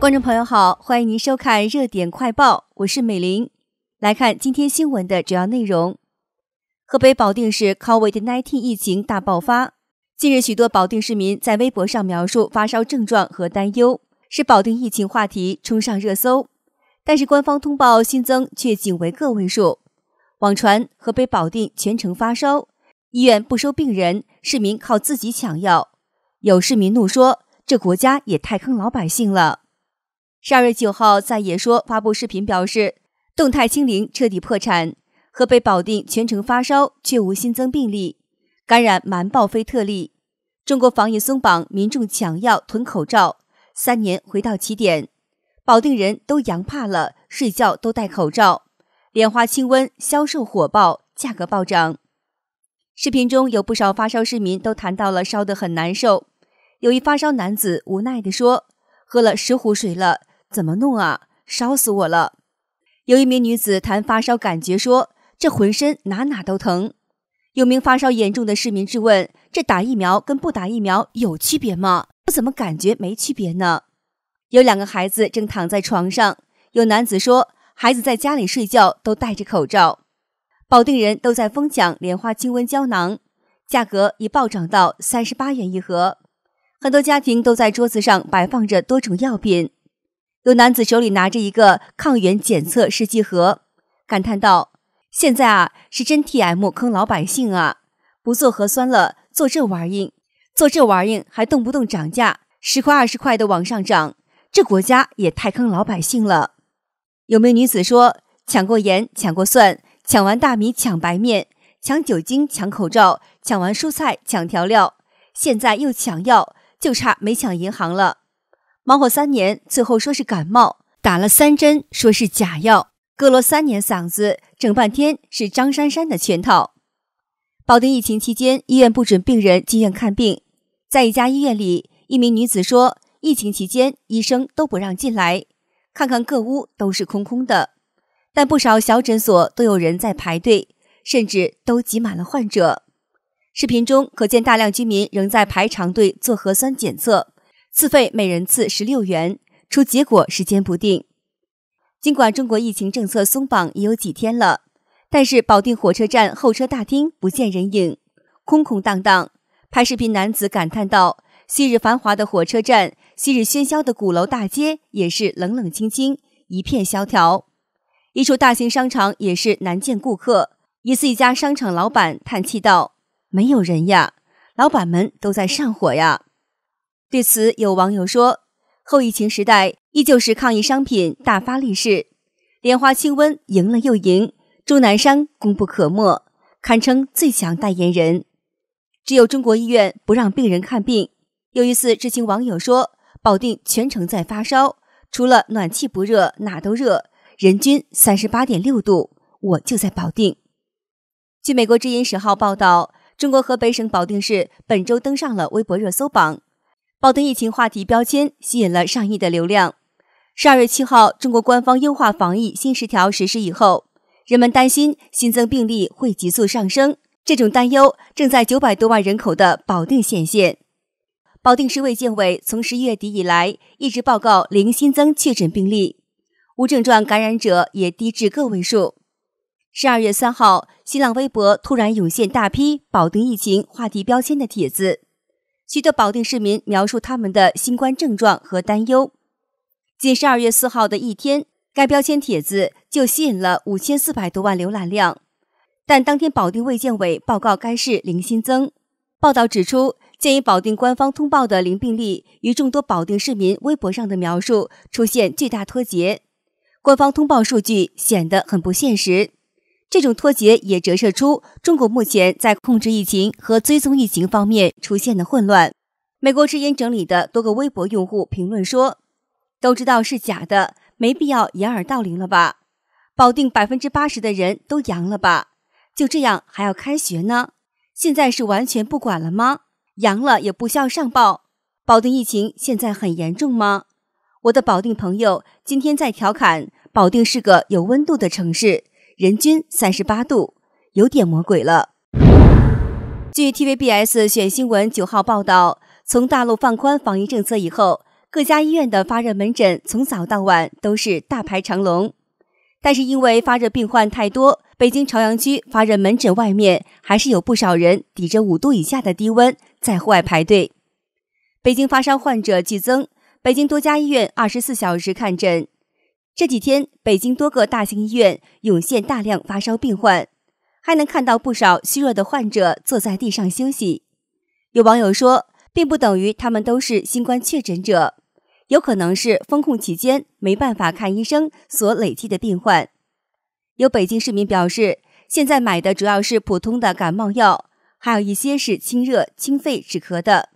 观众朋友好，欢迎您收看《热点快报》，我是美玲。来看今天新闻的主要内容：河北保定市 COVID-19 疫情大爆发。近日，许多保定市民在微博上描述发烧症状和担忧，使保定疫情话题冲上热搜。但是，官方通报新增却仅为个位数。网传河北保定全城发烧，医院不收病人，市民靠自己抢药。有市民怒说：“这国家也太坑老百姓了！”十二月九号，在野说发布视频表示，动态清零彻底破产。河北保定全城发烧却无新增病例，感染瞒报非特例。中国防疫松绑，民众抢药囤口罩，三年回到起点。保定人都阳怕了，睡觉都戴口罩。莲花清瘟销售火爆，价格暴涨。视频中有不少发烧市民都谈到了烧得很难受。有一发烧男子无奈地说：“喝了十壶水了。”怎么弄啊！烧死我了！有一名女子谈发烧感觉说：“这浑身哪哪都疼。”有名发烧严重的市民质问：“这打疫苗跟不打疫苗有区别吗？我怎么感觉没区别呢？”有两个孩子正躺在床上。有男子说：“孩子在家里睡觉都戴着口罩。”保定人都在疯抢莲花清瘟胶囊，价格已暴涨到三十八元一盒。很多家庭都在桌子上摆放着多种药品。有男子手里拿着一个抗原检测试剂盒，感叹道：“现在啊，是真 TM 坑老百姓啊！不做核酸了，做这玩意做这玩意还动不动涨价，十块二十块的往上涨，这国家也太坑老百姓了。”有名女子说：“抢过盐，抢过蒜，抢完大米抢白面，抢酒精抢口罩，抢完蔬菜抢调料，现在又抢药，就差没抢银行了。”忙活三年，最后说是感冒，打了三针，说是假药，割了三年嗓子，整半天是张珊珊的圈套。保定疫情期间，医院不准病人进院看病。在一家医院里，一名女子说，疫情期间医生都不让进来，看看各屋都是空空的，但不少小诊所都有人在排队，甚至都挤满了患者。视频中可见大量居民仍在排长队做核酸检测。自费每人次十六元，出结果时间不定。尽管中国疫情政策松绑已有几天了，但是保定火车站候车大厅不见人影，空空荡荡。拍视频男子感叹道：“昔日繁华的火车站，昔日喧嚣的鼓楼大街，也是冷冷清清，一片萧条。一处大型商场也是难见顾客。”疑似一家商场老板叹气道：“没有人呀，老板们都在上火呀。”对此，有网友说：“后疫情时代依旧是抗疫商品大发利市，莲花清瘟赢了又赢，钟南山功不可没，堪称最强代言人。”只有中国医院不让病人看病。有一次，知情网友说：“保定全程在发烧，除了暖气不热，哪都热，人均三十八点六度。”我就在保定。据美国之音十号报道，中国河北省保定市本周登上了微博热搜榜。保定疫情话题标签吸引了上亿的流量。十二月七号，中国官方优化防疫新十条实施以后，人们担心新增病例会急速上升。这种担忧正在九百多万人口的保定显现。保定市卫健委从十一月底以来一直报告零新增确诊病例，无症状感染者也低至个位数。十二月三号，新浪微博突然涌现大批保定疫情话题标签的帖子。许多保定市民描述他们的新冠症状和担忧。仅12月4号的一天，该标签帖子就吸引了五千四百多万浏览量。但当天保定卫健委报告该市零新增。报道指出，鉴于保定官方通报的零病例与众多保定市民微博上的描述出现巨大脱节，官方通报数据显得很不现实。这种脱节也折射出中国目前在控制疫情和追踪疫情方面出现的混乱。美国之音整理的多个微博用户评论说：“都知道是假的，没必要掩耳盗铃了吧？保定百分之八十的人都阳了吧？就这样还要开学呢？现在是完全不管了吗？阳了也不需要上报？保定疫情现在很严重吗？”我的保定朋友今天在调侃：“保定是个有温度的城市。”人均三十八度，有点魔鬼了。据 TVBS 选新闻九号报道，从大陆放宽防疫政策以后，各家医院的发热门诊从早到晚都是大排长龙。但是因为发热病患太多，北京朝阳区发热门诊外面还是有不少人抵着五度以下的低温在户外排队。北京发烧患者剧增，北京多家医院二十四小时看诊。这几天，北京多个大型医院涌现大量发烧病患，还能看到不少虚弱的患者坐在地上休息。有网友说，并不等于他们都是新冠确诊者，有可能是封控期间没办法看医生所累积的病患。有北京市民表示，现在买的主要是普通的感冒药，还有一些是清热、清肺、止咳的，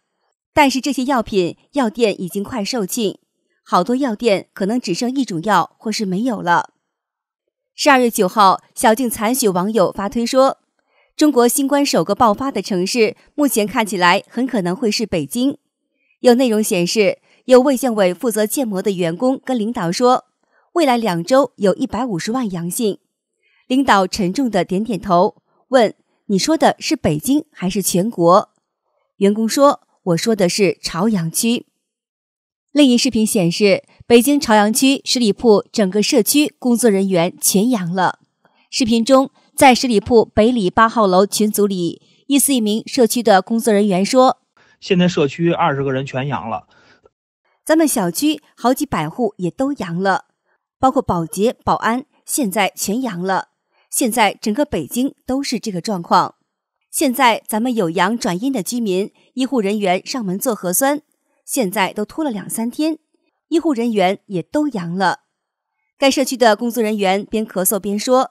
但是这些药品药店已经快售罄。好多药店可能只剩一种药，或是没有了。十二月九号，小静残雪网友发推说：“中国新冠首个爆发的城市，目前看起来很可能会是北京。”有内容显示，有卫健委负责建模的员工跟领导说：“未来两周有一百五十万阳性。”领导沉重的点点头，问：“你说的是北京还是全国？”员工说：“我说的是朝阳区。”另一视频显示，北京朝阳区十里铺整个社区工作人员全阳了。视频中，在十里铺北里八号楼群组里，疑似一名社区的工作人员说：“现在社区二十个人全阳了，咱们小区好几百户也都阳了，包括保洁、保安，现在全阳了。现在整个北京都是这个状况。现在咱们有阳转阴的居民，医护人员上门做核酸。”现在都拖了两三天，医护人员也都阳了。该社区的工作人员边咳嗽边说：“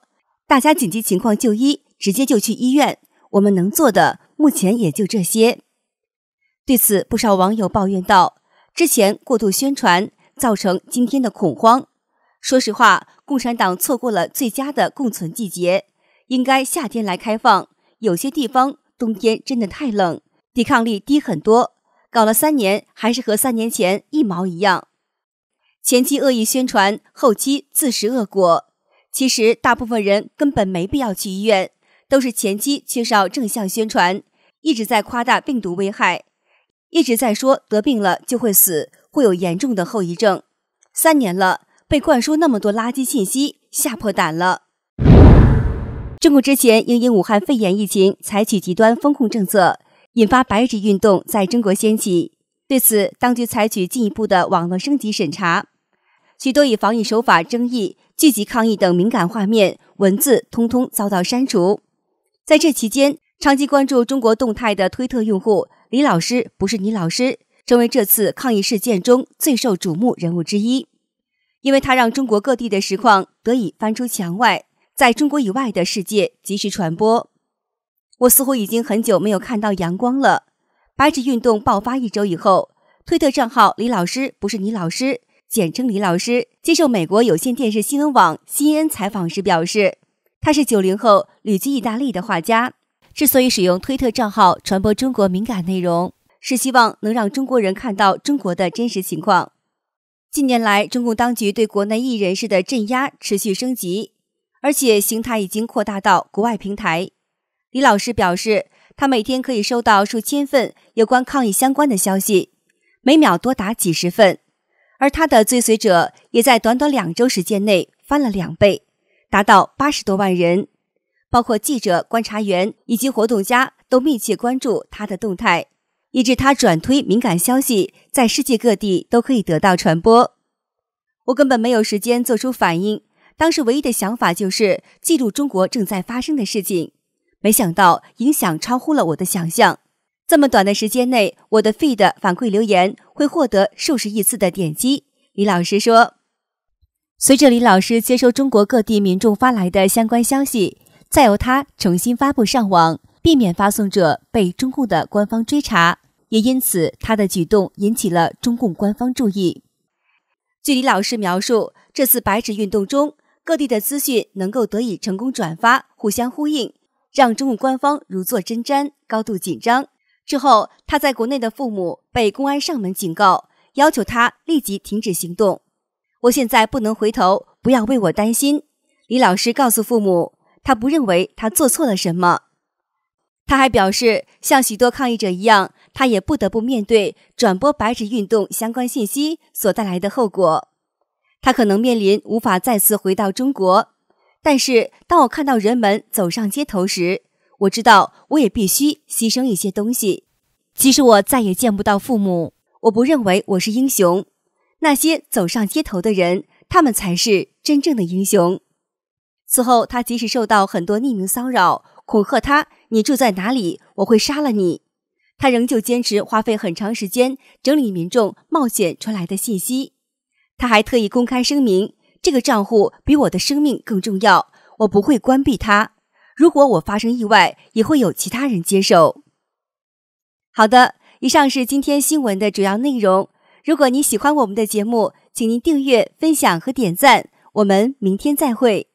大家紧急情况就医，直接就去医院。我们能做的目前也就这些。”对此，不少网友抱怨道：“之前过度宣传，造成今天的恐慌。说实话，共产党错过了最佳的共存季节，应该夏天来开放。有些地方冬天真的太冷，抵抗力低很多。”搞了三年，还是和三年前一毛一样。前期恶意宣传，后期自食恶果。其实大部分人根本没必要去医院，都是前期缺少正向宣传，一直在夸大病毒危害，一直在说得病了就会死，会有严重的后遗症。三年了，被灌输那么多垃圾信息，吓破胆了。中国之前因因武汉肺炎疫情采取极端风控政策。引发“白纸运动”在中国掀起，对此，当局采取进一步的网络升级审查，许多以防疫手法争议、聚集抗议等敏感画面、文字，通通遭到删除。在这期间，长期关注中国动态的推特用户李老师（不是你老师）成为这次抗议事件中最受瞩目人物之一，因为他让中国各地的实况得以翻出墙外，在中国以外的世界及时传播。我似乎已经很久没有看到阳光了。白纸运动爆发一周以后，推特账号“李老师”不是你老师，简称李老师，接受美国有线电视新闻网《新恩》采访时表示，他是九零后旅居意大利的画家。之所以使用推特账号传播中国敏感内容，是希望能让中国人看到中国的真实情况。近年来，中共当局对国内艺人士的镇压持续升级，而且形态已经扩大到国外平台。李老师表示，他每天可以收到数千份有关抗疫相关的消息，每秒多达几十份。而他的追随者也在短短两周时间内翻了两倍，达到八十多万人，包括记者、观察员以及活动家都密切关注他的动态，以致他转推敏感消息在世界各地都可以得到传播。我根本没有时间做出反应，当时唯一的想法就是记录中国正在发生的事情。没想到影响超乎了我的想象，这么短的时间内，我的 feed 反馈留言会获得数十亿次的点击。李老师说，随着李老师接收中国各地民众发来的相关消息，再由他重新发布上网，避免发送者被中共的官方追查，也因此他的举动引起了中共官方注意。据李老师描述，这次白纸运动中，各地的资讯能够得以成功转发，互相呼应。让中国官方如坐针毡，高度紧张。之后，他在国内的父母被公安上门警告，要求他立即停止行动。我现在不能回头，不要为我担心。李老师告诉父母，他不认为他做错了什么。他还表示，像许多抗议者一样，他也不得不面对转播白纸运动相关信息所带来的后果。他可能面临无法再次回到中国。但是，当我看到人们走上街头时，我知道我也必须牺牲一些东西。即使我再也见不到父母，我不认为我是英雄。那些走上街头的人，他们才是真正的英雄。此后，他即使受到很多匿名骚扰、恐吓，他：“你住在哪里？我会杀了你。”他仍旧坚持花费很长时间整理民众冒险出来的信息。他还特意公开声明。这个账户比我的生命更重要，我不会关闭它。如果我发生意外，也会有其他人接受。好的，以上是今天新闻的主要内容。如果您喜欢我们的节目，请您订阅、分享和点赞。我们明天再会。